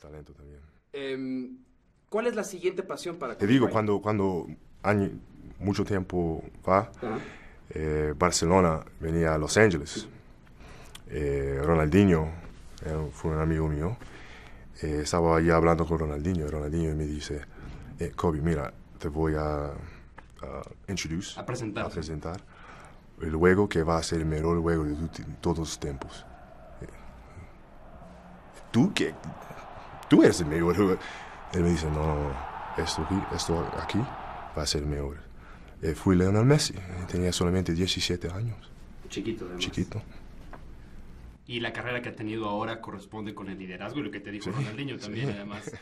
talento también. Em, ¿Cuál es la siguiente pasión para ti? Te digo, cuando, cuando mucho tiempo va, eh, Barcelona venía a Los Ángeles. Eh, Ronaldinho eh, fue un amigo mío. estaba allí hablando con Ronaldinho. Ronaldinho me dice, Kobe, mira, te voy a, a a presentar. A presentar el juego que va a ser el mejor juego de todos los tiempos. ¿Tú qué? tú eres el mejor jugador. Él me dice, no, esto aquí, va a ser mejor. Eh, fui Leonel Messi, eh, tenía solamente 17 años. Chiquito, además. Chiquito. Y la carrera que ha tenido ahora corresponde con el liderazgo y lo que te dijo sí. Ronaldinho también, además.